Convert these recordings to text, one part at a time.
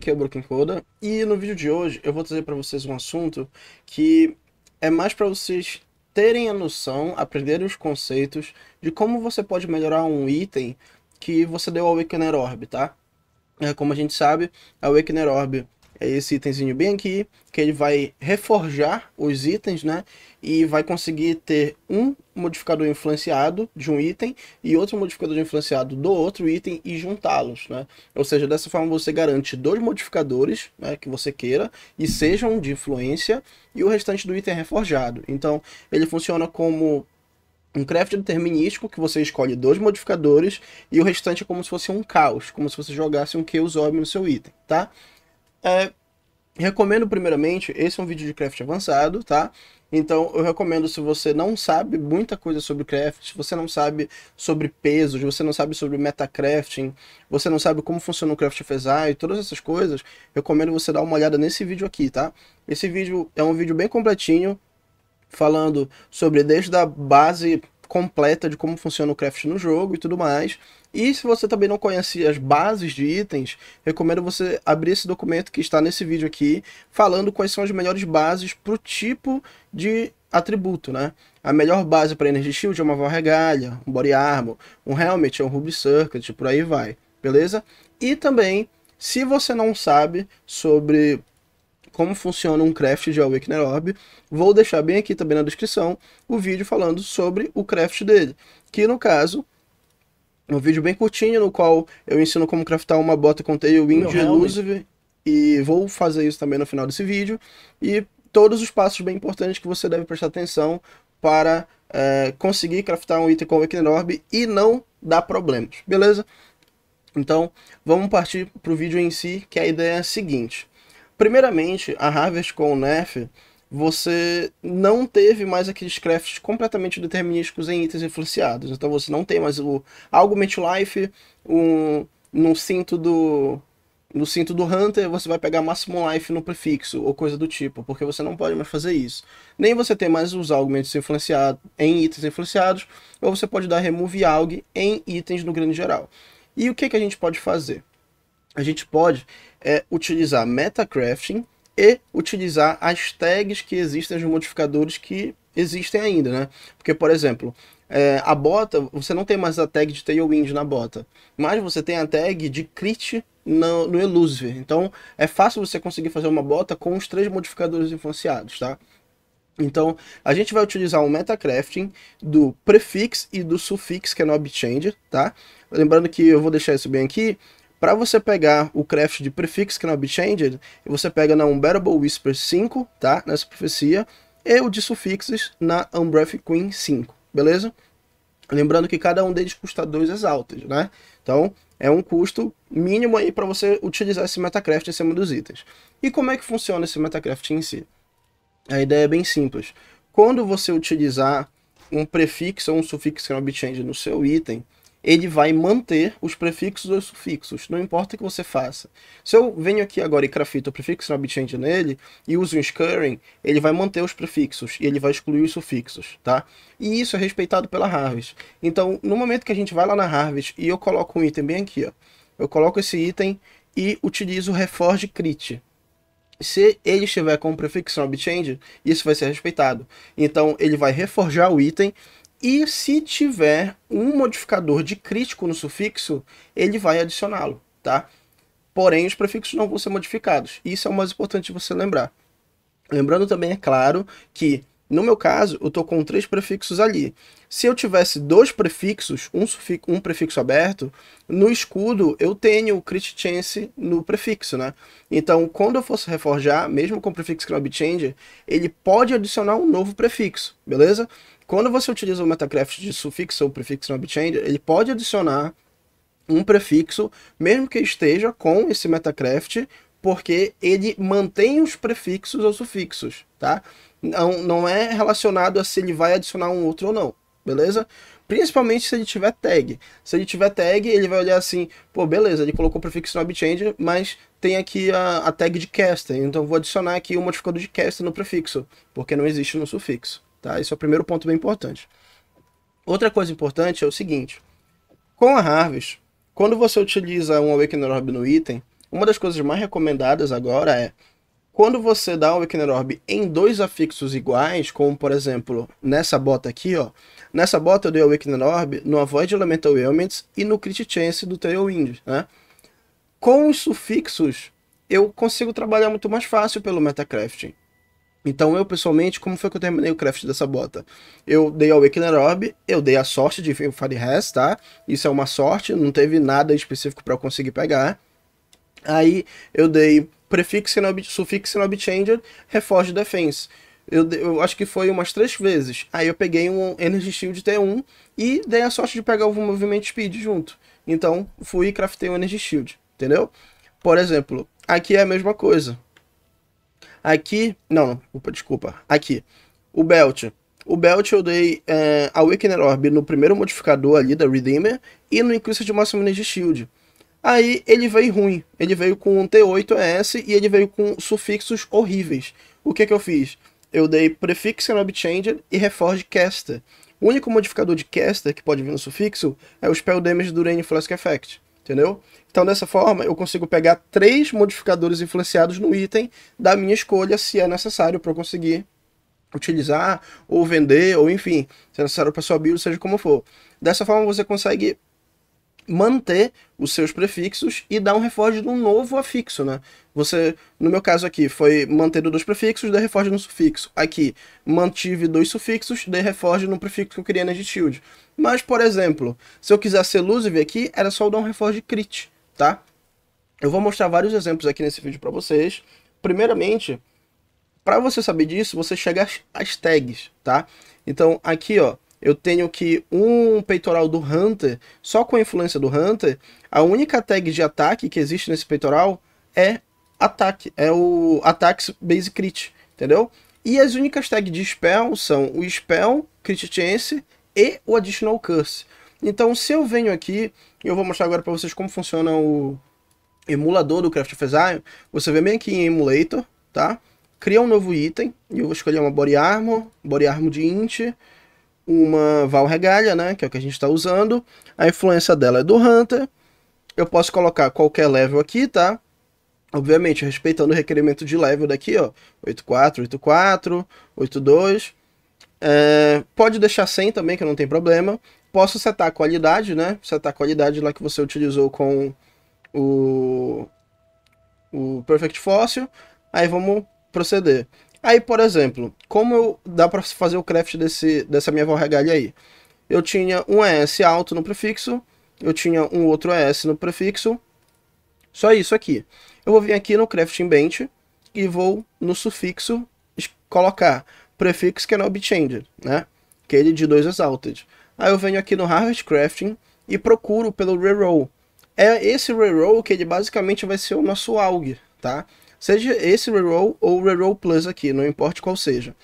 aqui é o Broken Coda e no vídeo de hoje eu vou trazer para vocês um assunto que é mais para vocês terem a noção, aprenderem os conceitos de como você pode melhorar um item que você deu ao Awakener Orb, tá? É, como a gente sabe, a Awakener Orb é esse itemzinho bem aqui, que ele vai reforjar os itens, né? E vai conseguir ter um modificador influenciado de um item e outro modificador influenciado do outro item e juntá-los, né? Ou seja, dessa forma você garante dois modificadores né, que você queira e sejam de influência e o restante do item é reforjado. Então, ele funciona como um craft determinístico que você escolhe dois modificadores e o restante é como se fosse um caos, como se você jogasse um chaos orb no seu item, tá? É, recomendo primeiramente, esse é um vídeo de craft avançado, tá? Então eu recomendo se você não sabe muita coisa sobre craft, se você não sabe sobre pesos se você não sabe sobre metacrafting, você não sabe como funciona o craft e todas essas coisas, recomendo você dar uma olhada nesse vídeo aqui, tá? Esse vídeo é um vídeo bem completinho, falando sobre desde a base completa de como funciona o craft no jogo e tudo mais. E se você também não conhece as bases de itens, recomendo você abrir esse documento que está nesse vídeo aqui, falando quais são as melhores bases para o tipo de atributo, né? A melhor base para Energy Shield é uma Valregalha, um Body Armor, um Helmet, é um Ruby Circuit, por aí vai, beleza? E também, se você não sabe sobre como funciona um craft de Awakener Orb. Vou deixar bem aqui também na descrição o vídeo falando sobre o craft dele, que no caso é um vídeo bem curtinho no qual eu ensino como craftar uma bota com Tailwind Elusive e vou fazer isso também no final desse vídeo e todos os passos bem importantes que você deve prestar atenção para é, conseguir craftar um item com Awakener Orb e não dar problemas, beleza? Então, vamos partir para o vídeo em si, que a ideia é a seguinte. Primeiramente, a Harvest com o Nerf, você não teve mais aqueles crafts completamente determinísticos em itens influenciados. Então você não tem mais o algo life, um no cinto do no cinto do Hunter, você vai pegar Maximum Life no prefixo, ou coisa do tipo, porque você não pode mais fazer isso. Nem você tem mais os augmentos influenciados em itens influenciados, ou você pode dar Remove Alg em itens no grande geral. E o que, que a gente pode fazer? a gente pode é, utilizar metacrafting e utilizar as tags que existem nos modificadores que existem ainda, né? Porque, por exemplo, é, a bota, você não tem mais a tag de Tailwind na bota, mas você tem a tag de Crit no, no Elusive. Então, é fácil você conseguir fazer uma bota com os três modificadores influenciados, tá? Então, a gente vai utilizar um metacrafting do prefix e do sufix, que é no obchanger, tá? Lembrando que eu vou deixar isso bem aqui, para você pegar o craft de prefix que não é be changed, você pega na Unbearable Whisper 5, tá? Nessa profecia, e o de sufixes na Unbreath Queen 5, beleza? Lembrando que cada um deles custa dois exaltos, né? Então, é um custo mínimo aí para você utilizar esse metacraft em cima dos itens. E como é que funciona esse metacraft em si? A ideia é bem simples. Quando você utilizar um prefixo ou um sufixo que não be changed no seu item, ele vai manter os prefixos ou os sufixos, não importa o que você faça. Se eu venho aqui agora e crafto o prefixo no snapchange nele e uso um scurrying, ele vai manter os prefixos e ele vai excluir os sufixos, tá? E isso é respeitado pela Harvest. Então, no momento que a gente vai lá na Harvest e eu coloco um item bem aqui, ó, eu coloco esse item e utilizo o reforge crit, se ele estiver com o prefixo no change, isso vai ser respeitado. Então ele vai reforjar o item e se tiver um modificador de crítico no sufixo, ele vai adicioná-lo, tá? Porém, os prefixos não vão ser modificados. Isso é o mais importante você lembrar. Lembrando também, é claro, que no meu caso, eu estou com três prefixos ali. Se eu tivesse dois prefixos, um, sufixo, um prefixo aberto, no escudo eu tenho o crit chance no prefixo, né? Então, quando eu fosse reforjar, mesmo com o prefixo Club é Change, ele pode adicionar um novo prefixo, beleza? Quando você utiliza o Metacraft de sufixo ou prefixo no AppChanger, ele pode adicionar um prefixo, mesmo que esteja com esse Metacraft, porque ele mantém os prefixos ou sufixos, tá? Não, não é relacionado a se ele vai adicionar um outro ou não, beleza? Principalmente se ele tiver tag. Se ele tiver tag, ele vai olhar assim, pô, beleza, ele colocou prefixo no AppChanger, mas tem aqui a, a tag de caster, então vou adicionar aqui o modificador de caster no prefixo, porque não existe no sufixo. Tá? Esse é o primeiro ponto bem importante. Outra coisa importante é o seguinte: com a Harvest, quando você utiliza um Awakener Orb no item, uma das coisas mais recomendadas agora é quando você dá um Awakener Orb em dois afixos iguais, como por exemplo nessa bota aqui, ó. Nessa bota eu dei Awakener Orb no Avoid Elemental Elements e no Crit Chance do Tailwind, né? Com os sufixos, eu consigo trabalhar muito mais fácil pelo Metacrafting. Então eu, pessoalmente, como foi que eu terminei o craft dessa bota? Eu dei a Awakener Orb, eu dei a sorte de Fire Has, tá? Isso é uma sorte, não teve nada específico para eu conseguir pegar. Aí eu dei Prefix e sufix no Changer, Reforge Defense. Eu, eu, acho que foi umas três vezes. Aí eu peguei um Energy Shield T1 e dei a sorte de pegar o Movimento Speed junto. Então fui e craftei um Energy Shield, entendeu? Por exemplo, aqui é a mesma coisa. Aqui, não, opa, desculpa, aqui, o belt. O belt eu dei é, a Wicked Orb no primeiro modificador ali da Redeemer e no Increase de Máximo Energy Shield. Aí ele veio ruim, ele veio com um T8ES e ele veio com sufixos horríveis. O que que eu fiz? Eu dei Prefix Knob Changer e Reforge Caster. O único modificador de Caster que pode vir no sufixo é o Spell Damage do Rain Flask Effect entendeu? Então, dessa forma, eu consigo pegar três modificadores influenciados no item da minha escolha, se é necessário para eu conseguir utilizar ou vender, ou enfim, se é necessário para sua build, seja como for. Dessa forma, você consegue manter os seus prefixos e dar um reforge de um novo afixo, né? Você, no meu caso aqui, foi mantendo dois prefixos, dei reforge no sufixo. Aqui, mantive dois sufixos, dei reforge no prefixo que eu queria na Gtild. Mas, por exemplo, se eu quiser ser elusive aqui, era só eu dar um reforge crit, tá? Eu vou mostrar vários exemplos aqui nesse vídeo para vocês. Primeiramente, para você saber disso, você chega às tags, tá? Então, aqui, ó, eu tenho que um peitoral do Hunter, só com a influência do Hunter, a única tag de ataque que existe nesse peitoral é ataque, é o ataque base crit, entendeu? E as únicas tags de spell são o spell, crit chance e o additional curse. Então se eu venho aqui, eu vou mostrar agora para vocês como funciona o emulador do Craft of Zion, você vem bem aqui em emulator, tá? Cria um novo item, e eu vou escolher uma body armor, body armor de int, uma Val Regalia, né, que é o que a gente está usando. A influência dela é do Hunter. Eu posso colocar qualquer level aqui, tá? Obviamente, respeitando o requerimento de level daqui, ó. 84, 84, 82. É, pode deixar 100 também, que não tem problema. Posso setar a qualidade, né? Setar a qualidade lá que você utilizou com o, o Perfect Fossil. Aí vamos proceder. Aí, por exemplo, como eu, dá para fazer o craft desse, dessa minha vorregalha aí? Eu tinha um ES alto no prefixo, eu tinha um outro ES no prefixo, só isso aqui. Eu vou vir aqui no crafting bench e vou no sufixo colocar que cannot é be changed, né? Aquele é de dois exalted. Aí eu venho aqui no harvest crafting e procuro pelo reroll. É esse reroll que ele basicamente vai ser o nosso AUG, tá? seja esse reroll ou reroll plus aqui, não importa qual seja.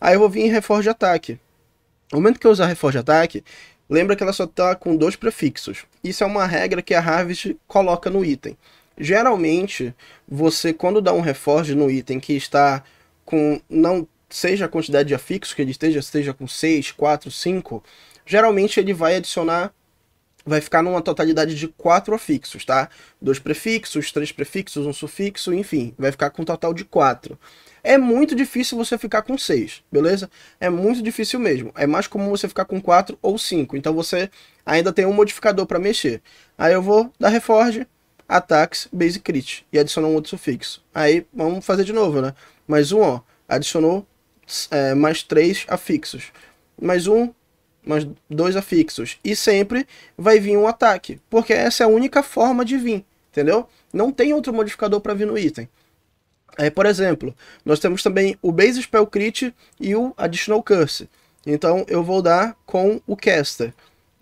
Aí eu vou vir em reforge ataque. No momento que eu usar reforge ataque, lembra que ela só está com dois prefixos. Isso é uma regra que a Harvest coloca no item. Geralmente, você quando dá um reforge no item que está com não seja a quantidade de afixos que ele esteja, seja com 6, 4, 5, geralmente ele vai adicionar vai ficar numa totalidade de quatro afixos, tá? Dois prefixos, três prefixos, um sufixo, enfim, vai ficar com um total de quatro. É muito difícil você ficar com seis, beleza? É muito difícil mesmo. É mais comum você ficar com quatro ou cinco. Então você ainda tem um modificador para mexer. Aí eu vou dar reforge, ataques, base crit e adicionar um outro sufixo. Aí vamos fazer de novo, né? Mais um, ó, adicionou é, mais três afixos. Mais um, mas dois afixos. E sempre vai vir um ataque, porque essa é a única forma de vir, entendeu? Não tem outro modificador para vir no item. É, por exemplo, nós temos também o Base Spell Crit e o Additional Curse. Então eu vou dar com o Caster.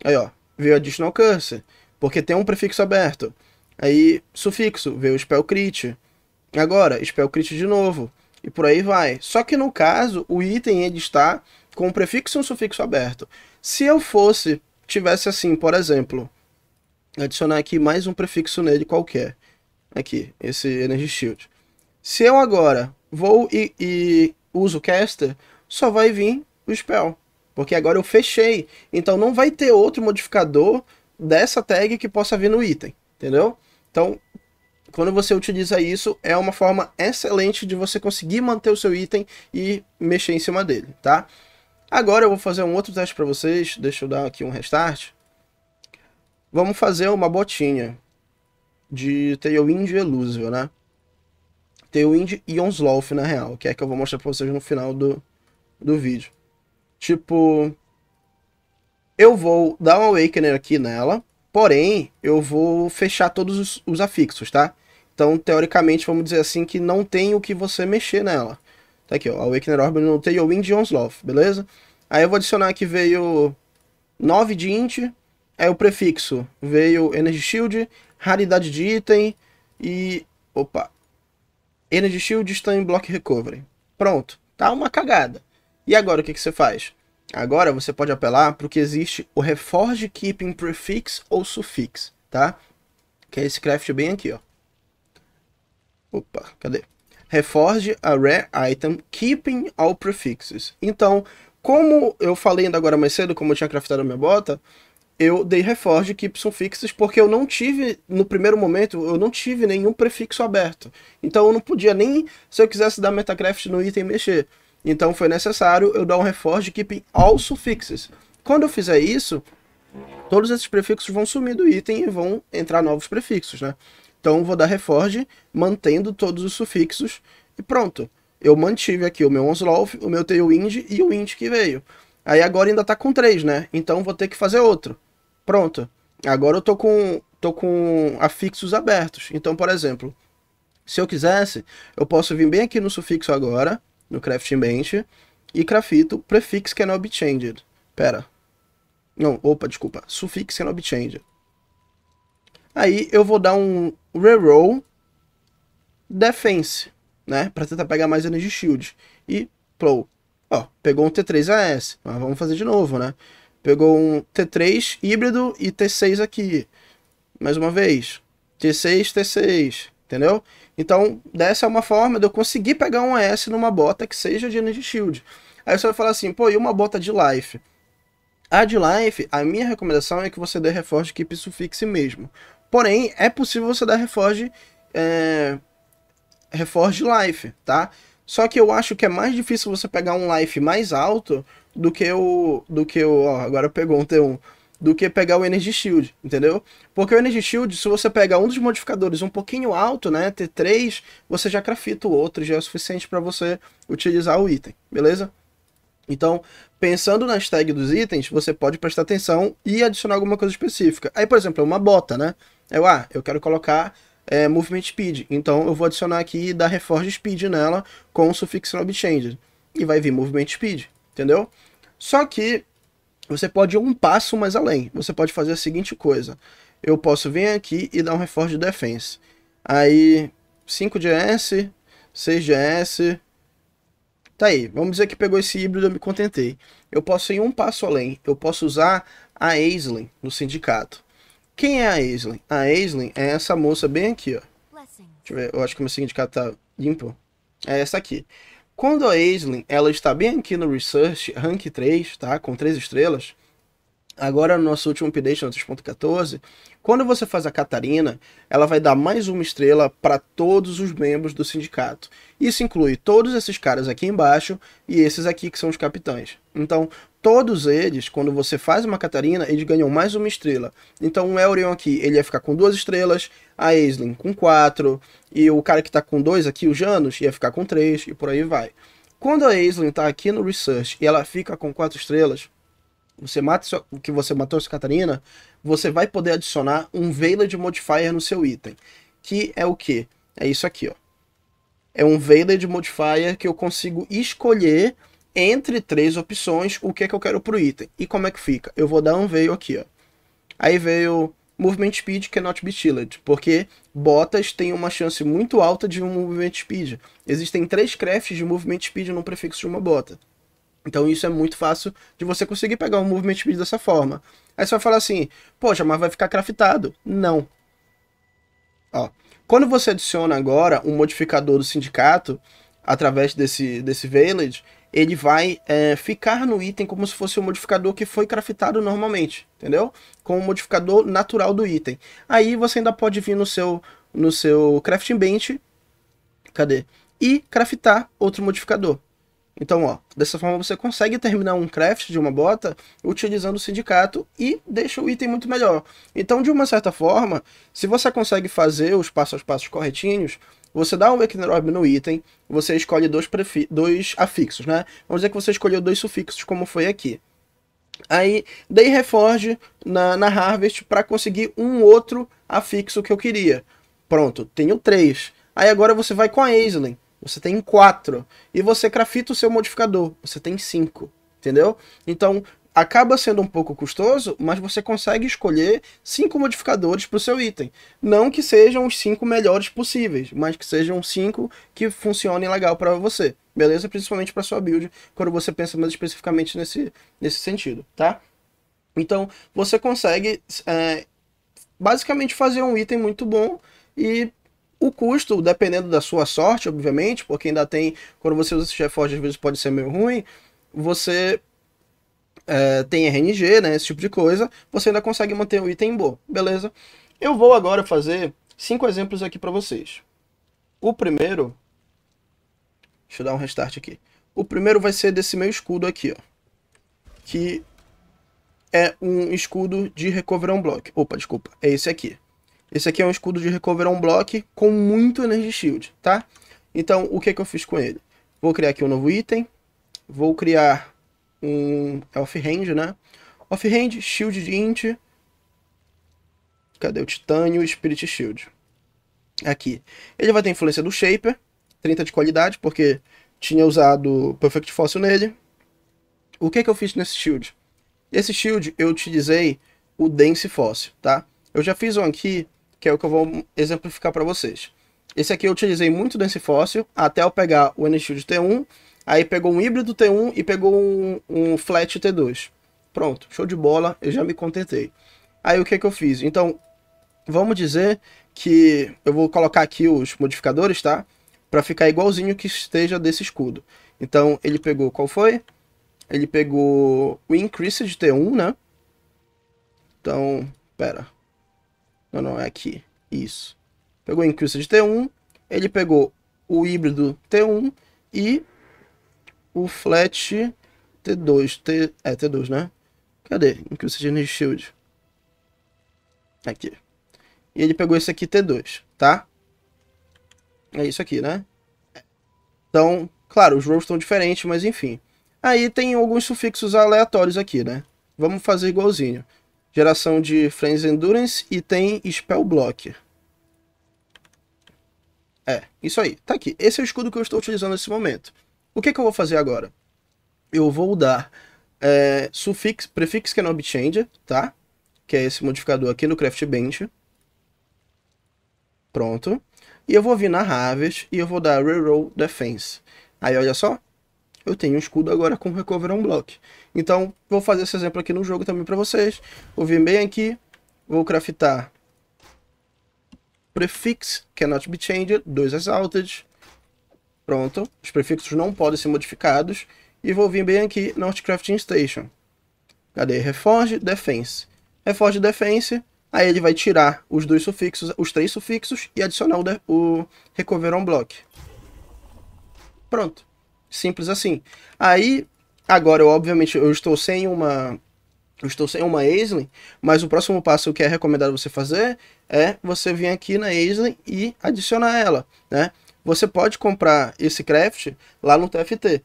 Aí ó, veio Additional Curse, porque tem um prefixo aberto. Aí sufixo, veio Spell Crit. Agora, Spell Crit de novo. E por aí vai. Só que no caso, o item ele está com um prefixo e um sufixo aberto. Se eu fosse, tivesse assim, por exemplo, adicionar aqui mais um prefixo nele qualquer, aqui, esse Energy Shield. Se eu agora vou e, e uso o caster, só vai vir o spell, porque agora eu fechei. Então não vai ter outro modificador dessa tag que possa vir no item, entendeu? Então, quando você utiliza isso, é uma forma excelente de você conseguir manter o seu item e mexer em cima dele, tá? Agora eu vou fazer um outro teste para vocês. Deixa eu dar aqui um restart. Vamos fazer uma botinha de Tailwind e Elusio, né? Tailwind e Onslaught, na real, que é que eu vou mostrar para vocês no final do, do vídeo. Tipo, eu vou dar um Awakener aqui nela, porém, eu vou fechar todos os, os afixos, tá? Então, teoricamente, vamos dizer assim que não tem o que você mexer nela. Tá aqui, ó. Awakener Orb no Tailwind e Onslaught, beleza? Aí eu vou adicionar que veio 9 de int, aí o prefixo veio Energy Shield, raridade de item e... Opa! Energy Shield está em Block Recovery. Pronto. Tá uma cagada. E agora o que, que você faz? Agora você pode apelar para o que existe o Reforge Keeping Prefix ou Suffix, tá? Que é esse craft bem aqui, ó. Opa, cadê? reforge a rare item keeping all prefixes. Então, como eu falei ainda agora mais cedo, como eu tinha craftado a minha bota, eu dei reforge keep suffixes porque eu não tive, no primeiro momento, eu não tive nenhum prefixo aberto. Então eu não podia nem, se eu quisesse dar metacraft no item, mexer. Então foi necessário eu dar um reforge keeping all suffixes. Quando eu fizer isso, todos esses prefixos vão sumir do item e vão entrar novos prefixos, né? Então vou dar reforge, mantendo todos os sufixos e pronto. Eu mantive aqui o meu Onslaught, o meu Tailwind e o Wind que veio. Aí agora ainda tá com 3, né? Então vou ter que fazer outro. Pronto. Agora eu tô com, tô com afixos abertos. Então, por exemplo, se eu quisesse, eu posso vir bem aqui no sufixo agora, no crafting bench, e crafito prefix cannot be changed. Pera. Não, opa, desculpa. Sufix cannot be changed. Aí eu vou dar um reroll defense, né? Pra tentar pegar mais energy shield. E plow. Ó, pegou um T3AS. Mas vamos fazer de novo, né? Pegou um T3 híbrido e T6 aqui. Mais uma vez. T6, T6. Entendeu? Então, dessa é uma forma de eu conseguir pegar um AS numa bota que seja de energy shield. Aí você vai falar assim, pô, e uma bota de life? A de life, a minha recomendação é que você dê reforço de equipe sufixe mesmo. Porém, é possível você dar reforge, é, reforge life, tá? Só que eu acho que é mais difícil você pegar um life mais alto do que o. do que o. Ó, agora pegou um T1. Do que pegar o Energy Shield, entendeu? Porque o Energy Shield, se você pegar um dos modificadores um pouquinho alto, né? T3, você já crafita o outro, já é o suficiente para você utilizar o item, beleza? Então, pensando nas tags dos itens, você pode prestar atenção e adicionar alguma coisa específica. Aí, por exemplo, uma bota, né? Eu, é, ah, eu quero colocar é, Movement Speed, então eu vou adicionar aqui e dar Reforge Speed nela com o sufixo Knob Change. E vai vir Movement Speed, entendeu? Só que você pode ir um passo mais além. Você pode fazer a seguinte coisa. Eu posso vir aqui e dar um Reforge Defense. Aí, 5 GS, 6 GS... Tá aí, vamos dizer que pegou esse híbrido, eu me contentei. Eu posso ir um passo além. Eu posso usar a Aisling no sindicato. Quem é a Aislin? A Aislin é essa moça bem aqui, ó. Deixa eu ver, eu acho que o meu sindicato tá limpo. É essa aqui. Quando a Aislin ela está bem aqui no Research, rank 3, tá? Com 3 estrelas. Agora, no nosso último update, no 3.14, quando você faz a Catarina, ela vai dar mais uma estrela para todos os membros do sindicato. Isso inclui todos esses caras aqui embaixo e esses aqui que são os capitães. Então, todos eles, quando você faz uma Catarina, eles ganham mais uma estrela. Então o Elrion aqui, ele ia ficar com duas estrelas, a Aisling com quatro, e o cara que está com dois aqui, o Janus, ia ficar com três, e por aí vai. Quando a Aisling está aqui no Research e ela fica com quatro estrelas, você mata o que você matou essa Catarina, você vai poder adicionar um Veiled Modifier no seu item. Que é o que? É isso aqui, ó. É um Veiled Modifier que eu consigo escolher entre três opções o que é que eu quero pro item. E como é que fica? Eu vou dar um veio aqui, ó. Aí veio Movement Speed cannot be chilled, porque botas têm uma chance muito alta de um Movement Speed. Existem três crafts de Movement Speed no prefixo de uma bota. Então isso é muito fácil de você conseguir pegar um movimento speed dessa forma. Aí você vai falar assim, poxa, mas vai ficar craftado. Não. Ó, quando você adiciona agora um modificador do sindicato, através desse, desse veiled, ele vai é, ficar no item como se fosse um modificador que foi craftado normalmente, entendeu? Com o um modificador natural do item. Aí você ainda pode vir no seu, no seu crafting bench, cadê? E craftar outro modificador. Então, ó, dessa forma você consegue terminar um craft de uma bota utilizando o sindicato e deixa o item muito melhor. Então, de uma certa forma, se você consegue fazer os passo a passo corretinhos, você dá um Equinorb no item, você escolhe dois, dois afixos, né? Vamos dizer que você escolheu dois sufixos, como foi aqui. Aí dei reforge na, na Harvest para conseguir um outro afixo que eu queria. Pronto, tenho três. Aí agora você vai com a Aislinn. Você tem 4. E você crafta o seu modificador. Você tem 5. Entendeu? Então, acaba sendo um pouco custoso, mas você consegue escolher cinco modificadores para o seu item. Não que sejam os cinco melhores possíveis, mas que sejam cinco que funcionem legal para você. Beleza? Principalmente para sua build, quando você pensa mais especificamente nesse, nesse sentido, tá? Então, você consegue é, basicamente fazer um item muito bom e o custo, dependendo da sua sorte, obviamente, porque ainda tem. Quando você usa esse GeForce, às vezes pode ser meio ruim. Você é, tem RNG, né? Esse tipo de coisa. Você ainda consegue manter o item bom, beleza? Eu vou agora fazer cinco exemplos aqui para vocês. O primeiro. Deixa eu dar um restart aqui. O primeiro vai ser desse meu escudo aqui, ó. Que é um escudo de Recover on Block. Opa, desculpa. É esse aqui. Esse aqui é um escudo de Recover on Block com muito Energy Shield, tá? Então, o que, é que eu fiz com ele? Vou criar aqui um novo item. Vou criar um off-hand, né? Off-hand, shield de int. Cadê o titânio? Spirit shield. Aqui. Ele vai ter influência do Shaper. 30 de qualidade, porque tinha usado Perfect Fossil nele. O que, é que eu fiz nesse shield? Esse shield eu utilizei o Dense Fossil, tá? Eu já fiz um aqui que é o que eu vou exemplificar para vocês. Esse aqui eu utilizei muito desse fóssil, até eu pegar o N-Shield T1, aí pegou um híbrido T1 e pegou um, um flat T2. Pronto, show de bola, eu já me contentei. Aí o que, que eu fiz? Então, vamos dizer que eu vou colocar aqui os modificadores, tá? Para ficar igualzinho que esteja desse escudo. Então, ele pegou qual foi? Ele pegou o Increase de T1, né? Então, pera. Não, não, é aqui. Isso. Pegou o de T1, ele pegou o híbrido T1 e o flat T2. T... É, T2, né? Cadê? Inquisitor Energy Shield. Aqui. E ele pegou esse aqui T2, tá? É isso aqui, né? Então, claro, os rows estão diferentes, mas enfim. Aí tem alguns sufixos aleatórios aqui, né? Vamos fazer igualzinho. Geração de Friends Endurance e tem Spell Block. É, isso aí. Tá aqui. Esse é o escudo que eu estou utilizando nesse momento. O que, que eu vou fazer agora? Eu vou dar é, sufix, prefix cannot é change, tá? Que é esse modificador aqui no craft bench. Pronto. E eu vou vir na harvest e eu vou dar reroll defense. Aí olha só, eu tenho um escudo agora com Recover on Block. Então, vou fazer esse exemplo aqui no jogo também para vocês. Vou vir bem aqui, vou craftar Prefix cannot be changed, dois exalted. Pronto, os prefixos não podem ser modificados. E vou vir bem aqui na Crafting Station. Cadê? Reforge, Defense. Reforge, Defense, Aí ele vai tirar os dois sufixos, os três sufixos e adicionar o, o recover on block. Pronto. Simples assim. Aí, agora, eu, obviamente, eu estou sem uma. Eu estou sem uma Aisling, mas o próximo passo que é recomendado você fazer é você vir aqui na Aisling e adicionar ela, né? Você pode comprar esse craft lá no TFT.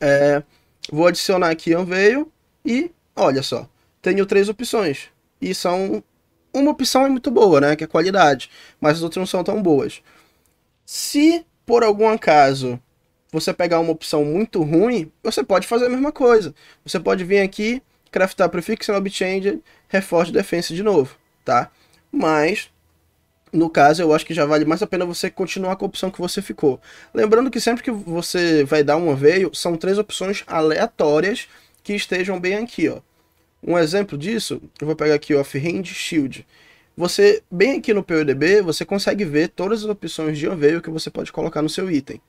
É, vou adicionar aqui Anveio e, olha só, tenho três opções. E são... Uma opção é muito boa, né? Que é qualidade, mas as outras não são tão boas. Se, por algum acaso, você pegar uma opção muito ruim, você pode fazer a mesma coisa. Você pode vir aqui, craftar prefixo knob change, reforce defense de novo, tá? Mas no caso, eu acho que já vale mais a pena você continuar com a opção que você ficou. Lembrando que sempre que você vai dar uma veio, são três opções aleatórias que estejam bem aqui, ó. Um exemplo disso, eu vou pegar aqui Offhand Shield. Você, bem aqui no PODB, você consegue ver todas as opções de unveil que você pode colocar no seu item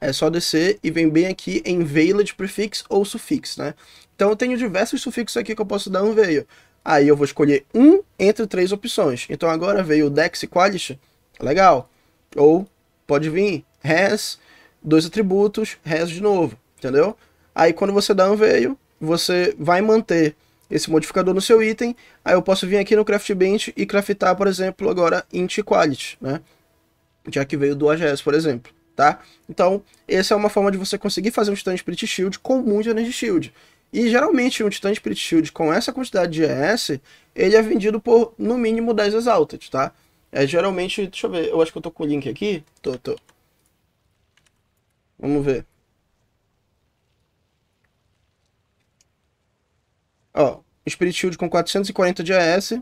é só descer e vem bem aqui em Veiled Prefix ou Sufix, né? Então eu tenho diversos sufixos aqui que eu posso dar um veio. Aí eu vou escolher um entre três opções. Então agora veio Dex quality, legal. Ou pode vir Has, dois atributos, Has de novo, entendeu? Aí quando você dá um veio, você vai manter esse modificador no seu item, aí eu posso vir aqui no Craft Bench e craftar, por exemplo, agora int quality, né? Já que veio do AGS, por exemplo tá? Então, essa é uma forma de você conseguir fazer um Titan Spirit Shield com muito Energy Shield. E geralmente um Titan Spirit Shield com essa quantidade de ES, ele é vendido por no mínimo 10 Exalted, tá? É geralmente, deixa eu ver, eu acho que eu tô com o link aqui. Tô, tô. Vamos ver. Ó, Spirit Shield com 440 de ES,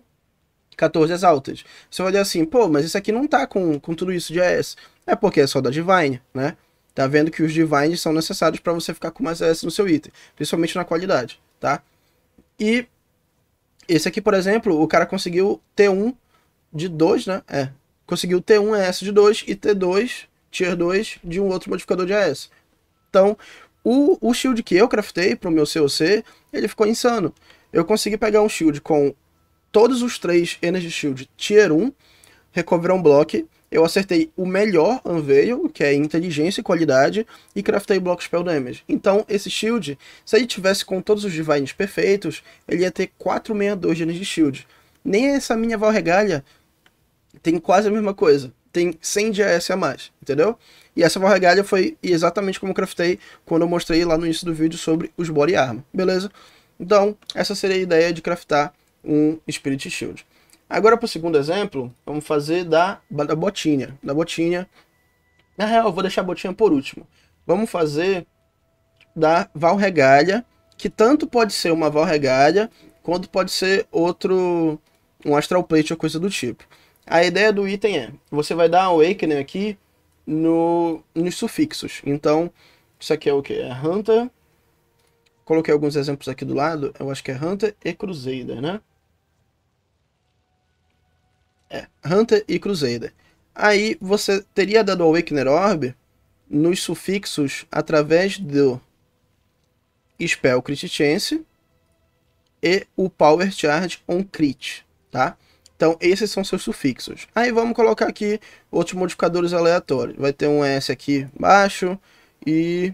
14 Exalted. Você vai dizer assim, pô, mas isso aqui não tá com, com tudo isso de ES. É porque é só da Divine, né? Tá vendo que os Divines são necessários para você ficar com mais S no seu item, principalmente na qualidade, tá? E esse aqui, por exemplo, o cara conseguiu T1 de 2, né? É, conseguiu T1 ES de 2 e T2, Tier 2, de um outro modificador de ES. Então, o, o shield que eu craftei pro meu COC, ele ficou insano. Eu consegui pegar um shield com todos os três Energy Shield Tier 1, Recover on Block, eu acertei o melhor Unveil, que é inteligência e qualidade, e craftei Block Spell Damage. Então, esse shield, se ele tivesse com todos os divines perfeitos, ele ia ter 462 de shield. Nem essa minha Regalha tem quase a mesma coisa. Tem 100 de AS a mais, entendeu? E essa Regalha foi exatamente como eu craftei quando eu mostrei lá no início do vídeo sobre os Body Armor, beleza? Então, essa seria a ideia de craftar um Spirit Shield. Agora para o segundo exemplo, vamos fazer da, da botinha. Da botinha. Na real, eu vou deixar a botinha por último. Vamos fazer da Regalha, que tanto pode ser uma Regalha, quanto pode ser outro, um astral plate ou coisa do tipo. A ideia do item é, você vai dar awakening aqui no, nos sufixos. Então, isso aqui é o que? É Hunter. Coloquei alguns exemplos aqui do lado. Eu acho que é Hunter e Crusader, né? É, Hunter e Crusader. Aí você teria dado Awakener Orb nos sufixos através do Spell Crit Chance e o Power Charge on Crit, tá? Então, esses são seus sufixos. Aí vamos colocar aqui outros modificadores aleatórios. Vai ter um S aqui baixo e...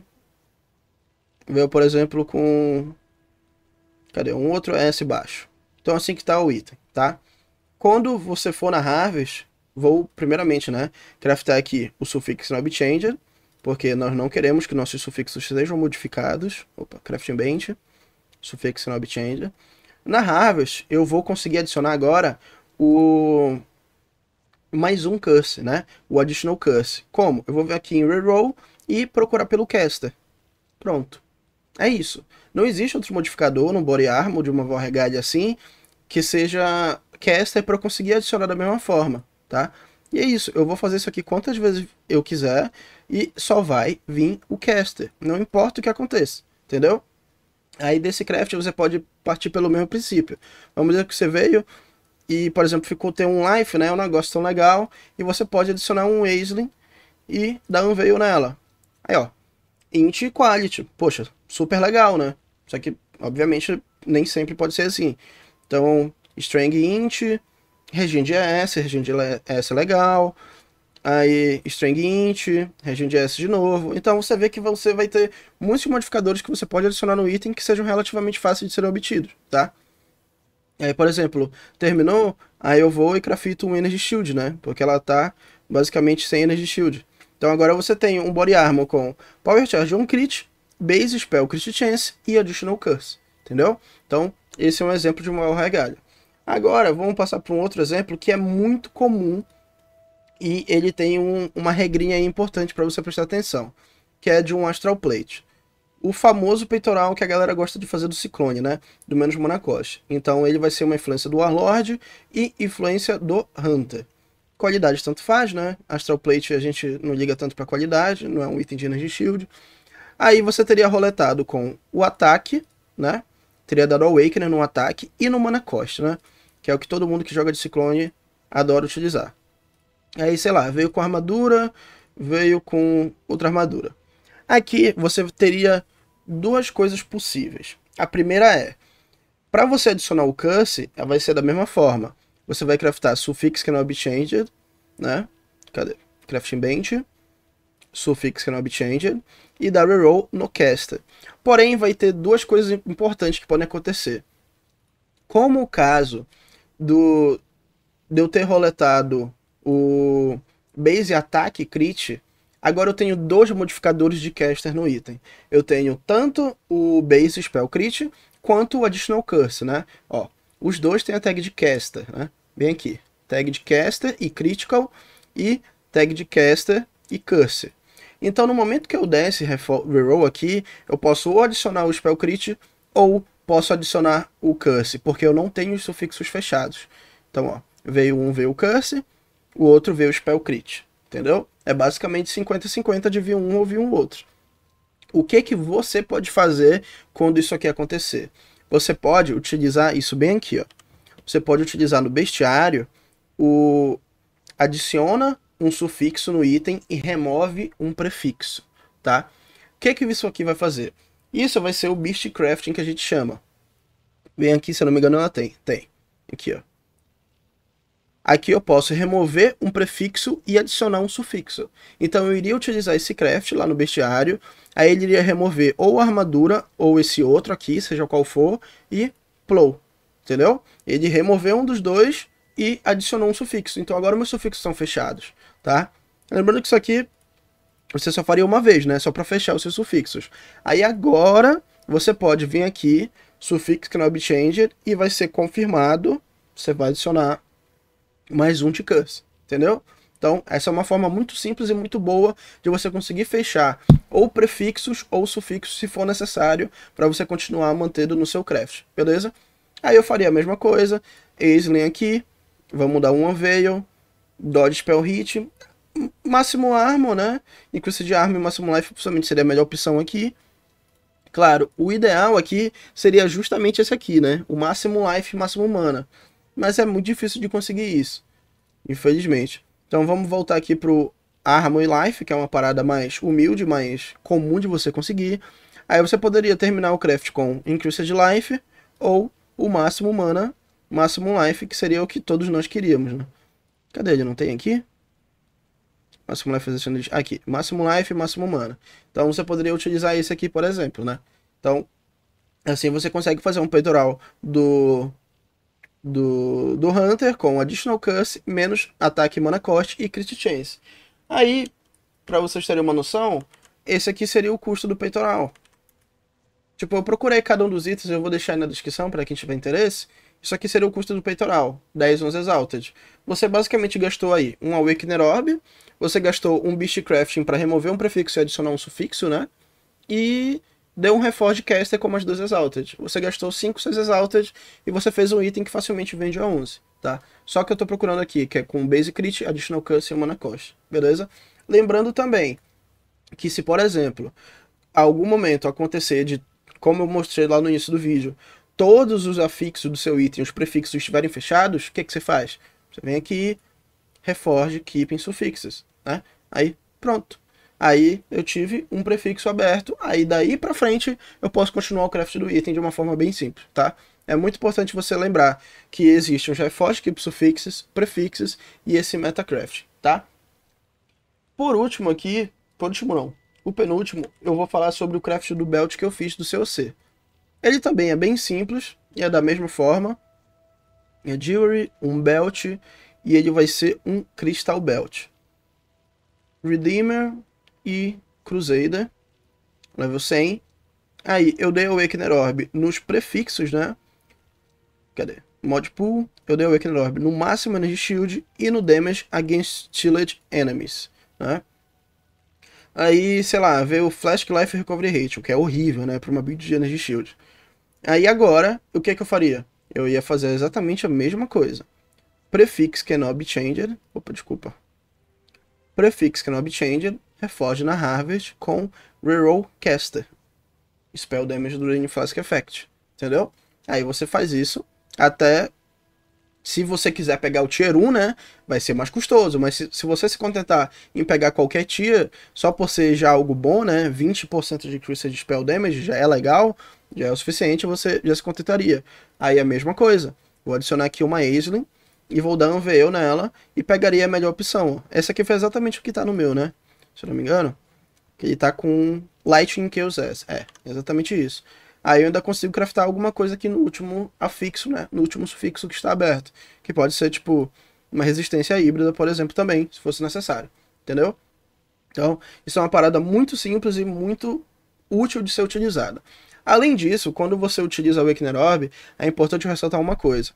Veio, por exemplo, com... Cadê? Um outro S baixo. Então, assim que tá o item, tá? Quando você for na Harvest, vou primeiramente, né, craftar aqui o sufixo no changer, porque nós não queremos que nossos sufixos sejam modificados. Opa, crafting bench, sufixo no changer. Na Harvest, eu vou conseguir adicionar agora o mais um curse, né? O additional curse. Como? Eu vou vir aqui em reroll e procurar pelo caster. Pronto. É isso. Não existe outro modificador no body armor de uma varregade assim que seja caster para eu conseguir adicionar da mesma forma, tá? E é isso, eu vou fazer isso aqui quantas vezes eu quiser e só vai vir o caster, não importa o que aconteça, entendeu? Aí desse craft você pode partir pelo mesmo princípio. Vamos dizer que você veio e, por exemplo, ficou ter um life, né, um negócio tão legal, e você pode adicionar um Aisling e dar um veio nela. Aí, ó, int quality. Poxa, super legal, né? Só que, obviamente, nem sempre pode ser assim. Então, string int, regem.js, regem.js é legal, aí string int, regem.js de novo. Então você vê que você vai ter muitos modificadores que você pode adicionar no item que sejam relativamente fáceis de serem obtidos, tá? Aí, por exemplo, terminou, aí eu vou e crafito um Energy Shield, né? Porque ela tá basicamente sem Energy Shield. Então agora você tem um Body Armor com Power Charge 1 Crit, Base Spell Crit Chance e Additional Curse, entendeu? Então esse é um exemplo de uma regalha. Agora, vamos passar para um outro exemplo que é muito comum e ele tem um, uma regrinha importante para você prestar atenção, que é de um astral plate. O famoso peitoral que a galera gosta de fazer do Ciclone, né? Do menos Monacoste. Então ele vai ser uma influência do Warlord e influência do Hunter. Qualidade tanto faz, né? Astral Plate a gente não liga tanto para qualidade, não é um item de Energy Shield. Aí você teria roletado com o ataque, né? Teria dado Awakening no ataque e no Monacoste, né? que é o que todo mundo que joga de Ciclone adora utilizar. Aí, sei lá, veio com armadura, veio com outra armadura. Aqui você teria duas coisas possíveis. A primeira é, para você adicionar o curse, ela vai ser da mesma forma. Você vai craftar suffix cannot be changed, é né? Cadê? Crafting bench, suffix cannot be changed é e dar reroll no caster. Porém, vai ter duas coisas importantes que podem acontecer. Como o caso do de eu ter roletado o base ataque crit, agora eu tenho dois modificadores de caster no item. Eu tenho tanto o base spell crit quanto o additional curse, né? Ó, os dois têm a tag de caster, né? Bem aqui, tag de caster e critical e tag de caster e curse. Então no momento que eu der esse reroll aqui, eu posso ou adicionar o spell crit ou posso adicionar o curse, porque eu não tenho os sufixos fechados. Então, ó, veio um, veio o curse, o outro veio o spell crit, entendeu? É basicamente 50-50 de vir um ou vir um outro. O que, que você pode fazer quando isso aqui acontecer? Você pode utilizar isso bem aqui, ó. Você pode utilizar no bestiário o adiciona um sufixo no item e remove um prefixo, tá? O que que isso aqui vai fazer? Isso vai ser o beast crafting que a gente chama. Vem aqui, se eu não me engano, ela tem. Tem. Aqui, ó. Aqui eu posso remover um prefixo e adicionar um sufixo. Então eu iria utilizar esse craft lá no bestiário, aí ele iria remover ou a armadura ou esse outro aqui, seja qual for, e plow, entendeu? Ele removeu um dos dois e adicionou um sufixo. Então agora meus sufixos são fechados, tá? Lembrando que isso aqui você só faria uma vez, né? Só para fechar os seus sufixos. Aí agora você pode vir aqui, sufixo knob é changer, e vai ser confirmado. Você vai adicionar mais um de curse, entendeu? Então, essa é uma forma muito simples e muito boa de você conseguir fechar ou prefixos ou sufixos, se for necessário, para você continuar mantendo no seu craft, beleza? Aí eu faria a mesma coisa, Aislinn aqui, vamos dar um Unveil, Dodge Spell Hit, Máximo Armor, né? incrível de arma e Máximo Life possivelmente seria a melhor opção aqui. Claro, o ideal aqui seria justamente esse aqui, né? O máximo life, máximo mana. Mas é muito difícil de conseguir isso, infelizmente. Então vamos voltar aqui pro Armor e Life, que é uma parada mais humilde, mais comum de você conseguir. Aí você poderia terminar o craft com de Life ou o máximo mana, máximo life, que seria o que todos nós queríamos, né? Cadê ele? Não tem aqui? Máximo Life Exercício aqui, Máximo Life, Máximo Mana. Então você poderia utilizar esse aqui, por exemplo, né? Então, assim você consegue fazer um peitoral do do, do Hunter com Additional Curse, menos ataque mana corte e crit chance. Aí, para vocês terem uma noção, esse aqui seria o custo do peitoral. Tipo, eu procurei cada um dos itens, eu vou deixar aí na descrição para quem tiver interesse. Isso aqui seria o custo do peitoral, 10 11 Exalted. Você basicamente gastou aí um Awakener Orb, você gastou um Beastcrafting para remover um prefixo e adicionar um sufixo, né? E deu um Reforge Caster como as duas Exalted. Você gastou 5, 6 Exalted e você fez um item que facilmente vende a 11, tá? Só que eu estou procurando aqui, que é com Base Crit, Additional Curse e Mana Cost, beleza? Lembrando também que se, por exemplo, algum momento acontecer de, como eu mostrei lá no início do vídeo, todos os afixos do seu item, os prefixos estiverem fechados, o que, que você faz? Você vem aqui, Reforge Keeping Suffixes né? Aí pronto. Aí eu tive um prefixo aberto, aí daí para frente eu posso continuar o craft do item de uma forma bem simples, tá? É muito importante você lembrar que existe um JForge, keep suffixes, prefixes e esse metacraft, tá? Por último aqui, por último não, o penúltimo, eu vou falar sobre o craft do belt que eu fiz do COC. Ele também é bem simples, e é da mesma forma. É jewelry, um belt, e ele vai ser um crystal belt. Redeemer e Crusader, level 100. Aí eu dei Awakener Orb nos prefixos, né? Cadê? Mod Pool, eu dei Awakener Orb no Máximo Energy Shield e no Damage Against Chilled Enemies, né? Aí, sei lá, veio o Flash Life Recovery Rate, o que é horrível, né? Para uma build de Energy Shield. Aí agora, o que é que eu faria? Eu ia fazer exatamente a mesma coisa. Prefix cannot be changed. Opa, desculpa. Prefix é be changed, refoge na Harvest com Reroll Caster. Spell Damage during Flask Effect. Entendeu? Aí você faz isso até... Se você quiser pegar o Tier 1, né? Vai ser mais custoso. Mas se, se você se contentar em pegar qualquer Tier, só por ser já algo bom, né? 20% de increase de Spell Damage já é legal, já é o suficiente, você já se contentaria. Aí é a mesma coisa. Vou adicionar aqui uma Aisling e vou dar um VEU nela e pegaria a melhor opção. Essa aqui foi exatamente o que está no meu, né? Se eu não me engano. Que ele está com Lightning S. É, exatamente isso. Aí eu ainda consigo craftar alguma coisa aqui no último afixo, né? No último sufixo que está aberto. Que pode ser, tipo, uma resistência híbrida, por exemplo, também, se fosse necessário. Entendeu? Então, isso é uma parada muito simples e muito útil de ser utilizada. Além disso, quando você utiliza o Wigner Orb, é importante ressaltar uma coisa.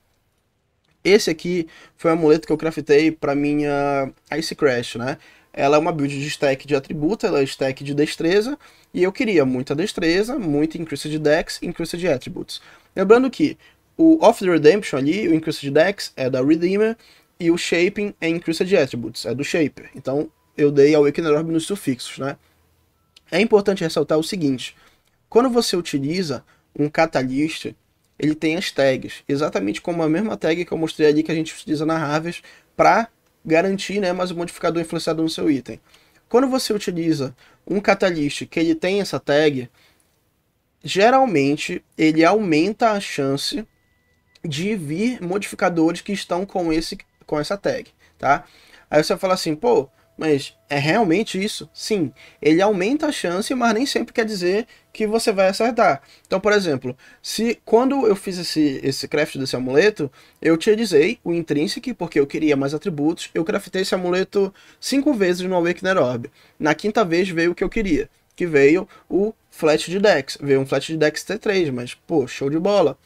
Esse aqui foi um amuleto que eu craftei para minha Ice Crash, né? Ela é uma build de stack de atributo, ela é stack de destreza, e eu queria muita destreza, muito increase de dex, increase de attributes. Lembrando que o Off the Redemption ali, o increase de dex é da Redeemer, e o Shaping é increase de attributes, é do Shaper. Então eu dei a Awakened Orb nos sufixos, né? É importante ressaltar o seguinte, quando você utiliza um catalyst ele tem as tags, exatamente como a mesma tag que eu mostrei ali que a gente utiliza na Harvest para garantir né, mais um modificador influenciado no seu item. Quando você utiliza um Catalyst que ele tem essa tag, geralmente ele aumenta a chance de vir modificadores que estão com, esse, com essa tag, tá? Aí você fala assim, pô, mas é realmente isso? Sim. Ele aumenta a chance, mas nem sempre quer dizer que você vai acertar. Então, por exemplo, se quando eu fiz esse, esse craft desse amuleto, eu utilizei o Intrinsic, porque eu queria mais atributos. Eu craftei esse amuleto cinco vezes no Awakener Orb. Na quinta vez veio o que eu queria, que veio o Flat de Dex. Veio um Flat de Dex T3, mas, pô, show de bola.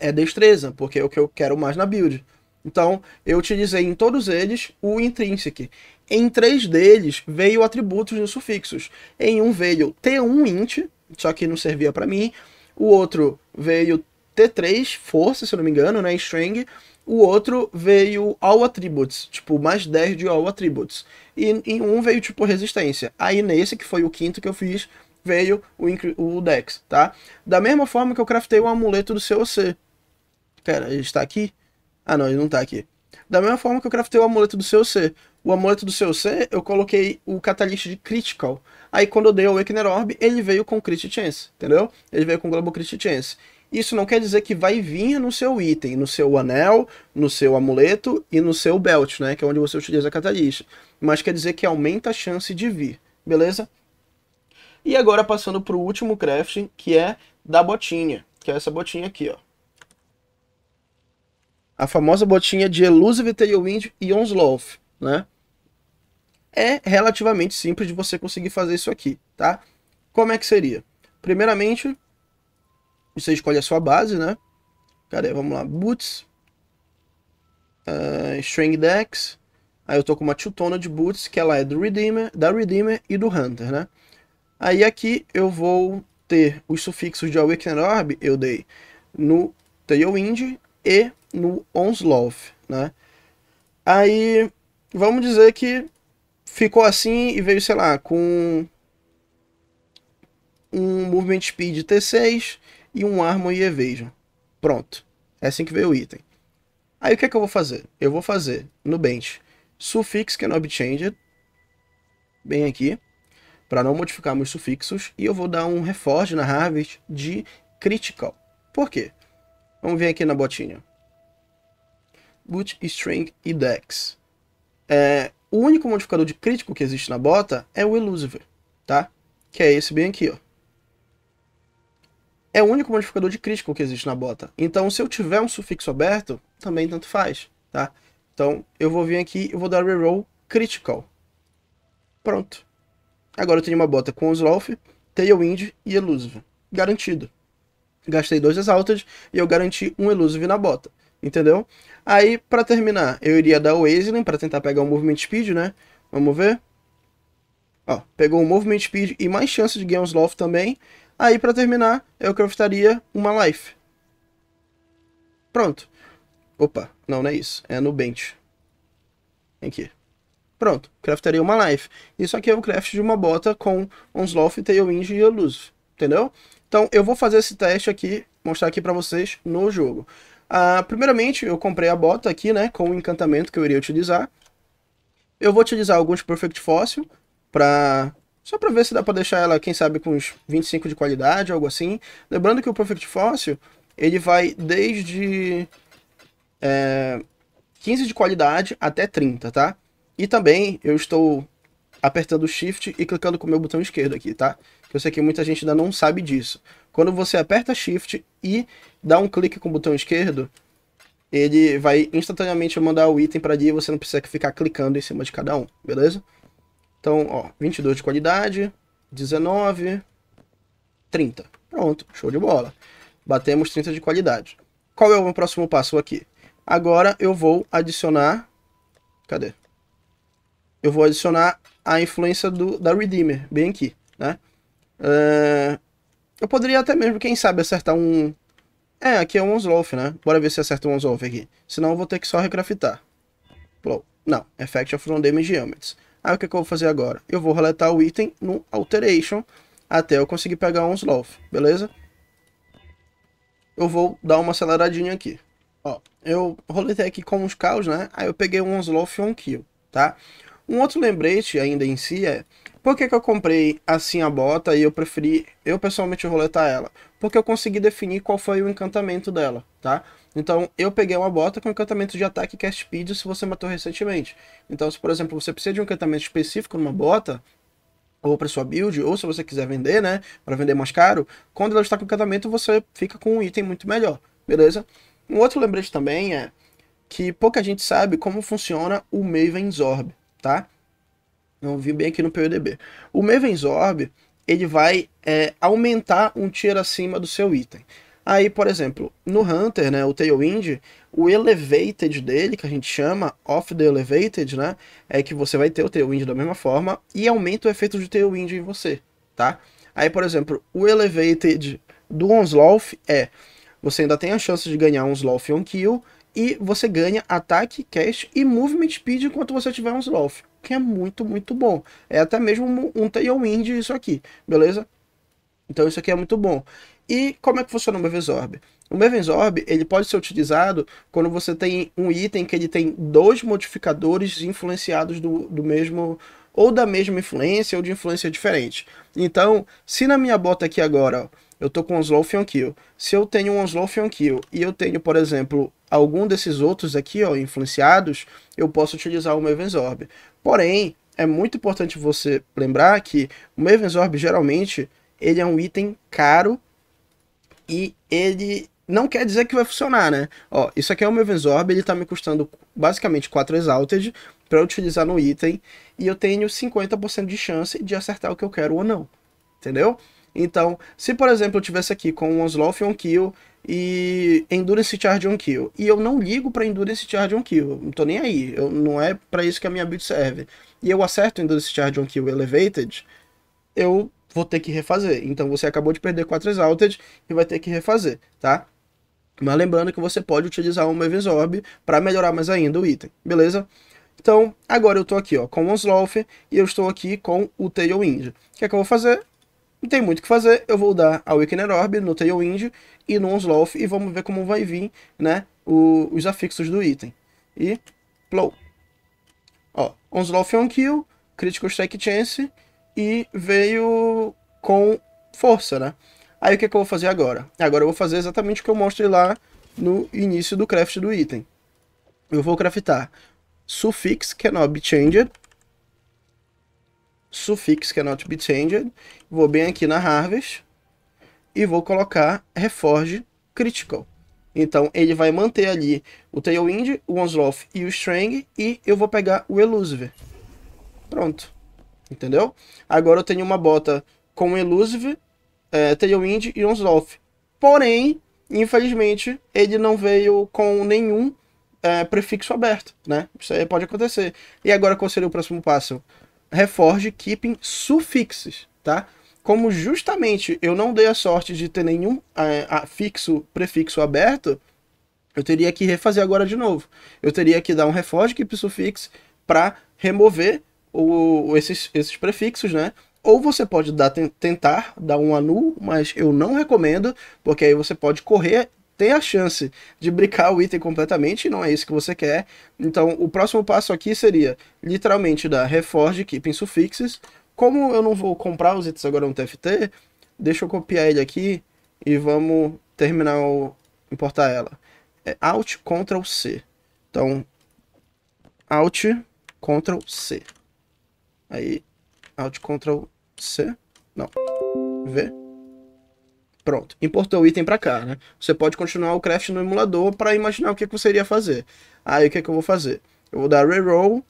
É destreza, porque é o que eu quero mais na build. Então, eu utilizei em todos eles o intrinsic. Em três deles, veio atributos nos sufixos. Em um veio T1 int, só que não servia para mim. O outro veio T3, força, se eu não me engano, né, string. O outro veio all attributes, tipo, mais 10 de all attributes. E em um veio, tipo, resistência. Aí nesse, que foi o quinto que eu fiz, veio o, o Dex, tá? Da mesma forma que eu craftei o amuleto do COC. Pera, ele está aqui? Ah, não, ele não tá aqui. Da mesma forma que eu craftei o amuleto do COC. O amuleto do COC, eu coloquei o catalyst de Critical. Aí quando eu dei o Awakener Orb, ele veio com Crit Chance, entendeu? Ele veio com Global Crit Chance. Isso não quer dizer que vai vir no seu item, no seu anel, no seu amuleto e no seu belt, né? Que é onde você utiliza a catalyst. Mas quer dizer que aumenta a chance de vir, beleza? E agora passando para o último crafting, que é da botinha, que é essa botinha aqui, ó a famosa botinha de Elusive Tailwind e Onslaught, né? É relativamente simples de você conseguir fazer isso aqui, tá? Como é que seria? Primeiramente, você escolhe a sua base, né? Cadê? Vamos lá, Boots, uh, String Decks, aí eu tô com uma Tiltona de Boots, que ela é, é do Redeemer, da Redeemer e do Hunter, né? Aí aqui eu vou ter os sufixos de Awakened Orb, eu dei no Tailwind e no Onslow, né? Aí, vamos dizer que ficou assim e veio, sei lá, com um Movement Speed T6 e um Armor e Evasion. Pronto. É assim que veio o item. Aí o que é que eu vou fazer? Eu vou fazer no bench Sufix é cannot be bem aqui, para não modificar meus sufixos, e eu vou dar um reforge na harvest de critical. Por quê? Vamos ver aqui na botinha. String e Dex. É, o único modificador de crítico que existe na bota é o Elusive, tá? Que é esse bem aqui, ó. É o único modificador de crítico que existe na bota. Então, se eu tiver um sufixo aberto, também tanto faz, tá? Então, eu vou vir aqui e vou dar reroll critical. Pronto. Agora eu tenho uma bota com Sloth, Tailwind e Elusive. Garantido. Gastei dois Exalted e eu garanti um Elusive na bota entendeu? Aí, para terminar, eu iria dar o Wasteland para tentar pegar o Movement Speed, né? Vamos ver. Ó, pegou o Movement Speed e mais chance de ganhar um Sloth também. Aí, para terminar, eu craftaria uma Life. Pronto. Opa, não, não é isso. É no Bench. Aqui. Pronto, craftaria uma Life. Isso aqui é o craft de uma bota com Sloth, Tailwind e Elusive, entendeu? Então, eu vou fazer esse teste aqui, mostrar aqui para vocês no jogo. Ah, primeiramente, eu comprei a bota aqui, né, com o encantamento que eu iria utilizar. Eu vou utilizar alguns Perfect Fossil, pra... só para ver se dá para deixar ela, quem sabe, com uns 25 de qualidade, algo assim. Lembrando que o Perfect Fossil, ele vai desde é, 15 de qualidade até 30, tá? E também eu estou apertando Shift e clicando com o meu botão esquerdo aqui, tá? Eu sei que muita gente ainda não sabe disso. Quando você aperta Shift e dá um clique com o botão esquerdo, ele vai instantaneamente mandar o item para ali e você não precisa ficar clicando em cima de cada um, beleza? Então, ó, 22 de qualidade, 19, 30. Pronto, show de bola. Batemos 30 de qualidade. Qual é o meu próximo passo aqui? Agora eu vou adicionar... Cadê? Eu vou adicionar a influência do, da Redeemer, bem aqui, né? Uh, eu poderia até mesmo, quem sabe, acertar um... É, aqui é um Onslaught, né? Bora ver se acerta um Onslaught aqui. Senão eu vou ter que só recraftar. Blow. Não, Effect é of Non-Damage Geometries. Aí o que, é que eu vou fazer agora? Eu vou roletar o item no Alteration até eu conseguir pegar um Onslaught, beleza? Eu vou dar uma aceleradinha aqui. Ó, eu roletei aqui com os caos, né? Aí eu peguei um Onslaught e um Kill, tá? Um outro lembrete ainda em si é por que, que eu comprei assim a bota e eu preferi eu pessoalmente roletar ela? Porque eu consegui definir qual foi o encantamento dela, tá? Então eu peguei uma bota com encantamento de ataque que é speed se você matou recentemente. Então, se por exemplo você precisa de um encantamento específico numa bota, ou para sua build, ou se você quiser vender, né, para vender mais caro, quando ela está com encantamento, você fica com um item muito melhor, beleza? Um outro lembrete também é que pouca gente sabe como funciona o Maven's Orb, tá? não vi bem aqui no PUDB. O Mevenzorb, ele vai é, aumentar um tier acima do seu item. Aí, por exemplo, no Hunter, né, o Tailwind, o Elevated dele, que a gente chama Off the Elevated, né, é que você vai ter o Tailwind da mesma forma e aumenta o efeito de Tailwind em você, tá? Aí, por exemplo, o Elevated do Onslaught é você ainda tem a chance de ganhar um Sloth on kill, e você ganha ataque, cast e movement speed enquanto você tiver um sloth, que é muito, muito bom. É até mesmo um tailwind isso aqui, beleza? Então isso aqui é muito bom. E como é que funciona o Mevensorb? O Mevensorb, ele pode ser utilizado quando você tem um item que ele tem dois modificadores influenciados do, do mesmo ou da mesma influência ou de influência diferente. Então, se na minha bota aqui agora ó, eu tô com um Slow on Kill, se eu tenho um Slow on Kill e eu tenho, por exemplo, algum desses outros aqui, ó, influenciados, eu posso utilizar o Mavensorb. Porém, é muito importante você lembrar que o Mavensorb geralmente ele é um item caro e ele não quer dizer que vai funcionar, né? Ó, isso aqui é o Mavensorb, ele tá me custando basicamente 4 Exalted para utilizar no item e eu tenho 50% de chance de acertar o que eu quero ou não, entendeu? Então, se por exemplo eu tivesse aqui com um Onslaught e um Kill, e Endurance Charge on Kill. E eu não ligo para Endurance Charge on Kill, não tô nem aí, eu, não é para isso que a minha build serve. E eu acerto Endurance Charge on Kill Elevated, eu vou ter que refazer. Então você acabou de perder 4 Exalted e vai ter que refazer, tá? Mas lembrando que você pode utilizar uma Evensorb para melhorar mais ainda o item, beleza? Então, agora eu estou aqui ó, com o Onslaught e eu estou aqui com o Tailwind. O que é que eu vou fazer? Não tem muito o que fazer, eu vou dar a Weakener Orb no Tailwind e no Onslaught e vamos ver como vai vir, né, o, os afixos do item. E, plow. Ó, Onslaught on kill, Critical Strike Chance e veio com força, né? Aí o que, é que eu vou fazer agora? Agora eu vou fazer exatamente o que eu mostrei lá no início do craft do item. Eu vou craftar Suffix Cannot é Be Changed, sufix cannot be changed, vou bem aqui na harvest e vou colocar reforge critical. Então ele vai manter ali o Tailwind, o Onslaught e o Strang e eu vou pegar o Elusive. Pronto. Entendeu? Agora eu tenho uma bota com Elusive, é, Tailwind e Onslaught. Porém, infelizmente, ele não veio com nenhum é, prefixo aberto, né? Isso aí pode acontecer. E agora qual seria o próximo passo? reforge keeping sufixes, tá? Como justamente eu não dei a sorte de ter nenhum é, fixo, prefixo aberto, eu teria que refazer agora de novo. Eu teria que dar um reforge keep suffix para remover o, esses, esses prefixos, né? Ou você pode dar, tentar dar um anul, mas eu não recomendo, porque aí você pode correr tem a chance de brincar o item completamente, não é isso que você quer. Então, o próximo passo aqui seria, literalmente, dar reforge keeping suffixes. Como eu não vou comprar os itens agora no TFT, deixa eu copiar ele aqui e vamos terminar o... importar ela. É Alt, Ctrl, C. Então, Alt, Ctrl, C. Aí, Alt, Ctrl, C. Não. V. Pronto, importou o item para cá, né? Você pode continuar o craft no emulador para imaginar o que, é que você iria fazer. Aí o que, é que eu vou fazer? Eu vou dar reroll.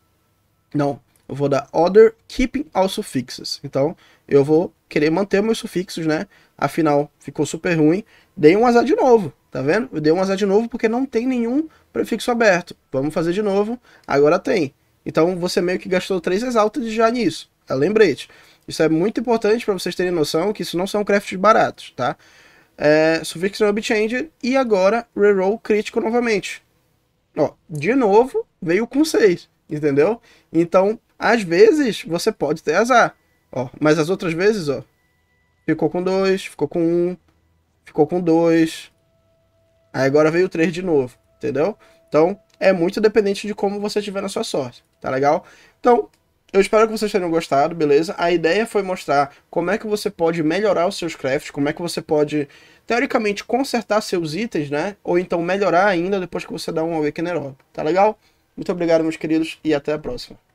Não, eu vou dar other keeping all suffixes. Então, eu vou querer manter meus sufixos, né? Afinal, ficou super ruim. Dei um azar de novo, tá vendo? Eu dei um azar de novo porque não tem nenhum prefixo aberto. Vamos fazer de novo. Agora tem. Então, você meio que gastou três exaltas já nisso. É lembrete. Isso é muito importante para vocês terem noção que isso não são crafts baratos, tá? É, Suffix Knob é e agora Reroll crítico novamente. Ó, de novo, veio com 6, entendeu? Então, às vezes, você pode ter azar. Ó, mas as outras vezes, ó, ficou com 2, ficou com 1, um, ficou com 2. Aí agora veio 3 de novo, entendeu? Então, é muito dependente de como você tiver na sua sorte, tá legal? Então, eu espero que vocês tenham gostado, beleza? A ideia foi mostrar como é que você pode melhorar os seus crafts, como é que você pode, teoricamente, consertar seus itens, né? Ou então melhorar ainda depois que você dá um Awakener Orb, tá legal? Muito obrigado, meus queridos, e até a próxima.